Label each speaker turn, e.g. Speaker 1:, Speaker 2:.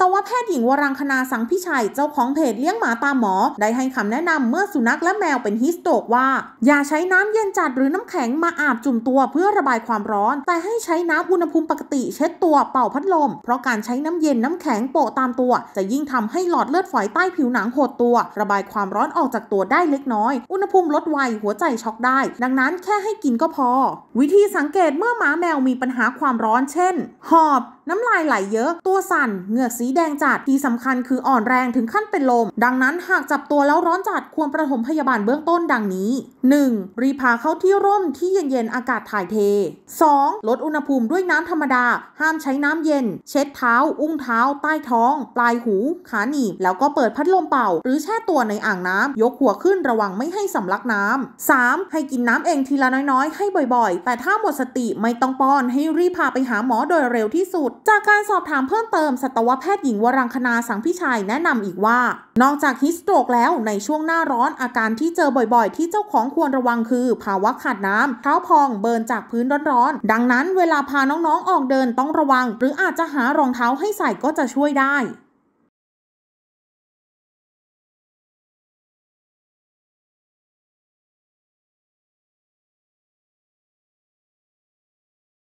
Speaker 1: ตวแพทย์หญิงวรังคณาสังพิชัยเจ้าของเพจเลี้ยงหมาตาหมอ ได้ให้คำแนะนำเมื่อสุนัขและแมวเป็นฮิสโตกว่า อย่าใช้น้ำเย็นจัดหรือน้ำแข็งมาอาบจุ่มตัวเพื่อระบายความร้อน แต่ให้ใช้น้ำอุณหภูมิปกติเช็ดตัวเป่าพัดลมเพราะการใช้น้ำเย็นน้ำแข็งโปะตามตัว จะยิ่งทำให้หลอดเลือดฝอยใต้ผิวหนังหดตัว ระบายความร้อนออกจากตัวได้เล็กน้อยอุณหภูมิลดไวหัวใจช็อกได้ ดังนั้นแค่ให้กินก็พอ วิธีสังเกตเมื่อหมาแมวมีปัญหาความร้อน เช่น หอบน้ำลายไหลเยอะตัวสั่นเหงือกสีแดงจัดที่สำคัญคืออ่อนแรงถึงขั้นเป็นลม ดังนั้นหากจับตัวแล้วร้อนจัดควรประถมพยาบาลเบื้องต้นดังนี้ 1. รีพาเข้าที่ร่มที่เย็นๆอากาศถ่ายเท 2. ลดอุณหภูมิด้วยน้ำธรรมดาห้ามใช้น้ำเย็น เช็ดเท้า อุ้งเท้า ใต้ท้อง ปลายหู ขาหนีบแล้วก็เปิดพัดลมเป่า หรือแช่ตัวในอ่างน้ำยกหัวขึ้นระวังไม่ให้สำลักน้ำ 3. ให้กินน้ำเองทีละน้อยๆให้บ่อย ๆ แต่ถ้าหมดสติไม่ต้องป้อนให้รีพาไปหาหมอโดยเร็วที่สุดจากการสอบถามเพิ่มเติมสัตวแพทย์หญิงวรังคณาสังพิชัยแนะนำอีกว่า นอกจากฮิสโตรกแล้วในช่วงหน้าร้อนอาการที่เจอบ่อยๆ ที่เจ้าของควรระวังคือ ภาวะขาดน้ำ เท้าพองเบิร์นจากพื้นร้อนๆ ดังนั้นเวลาพาน้องๆ ออกเดินต้องระวัง หรืออาจจะหารองเท้าให้ใส่ก็จะช่วยได้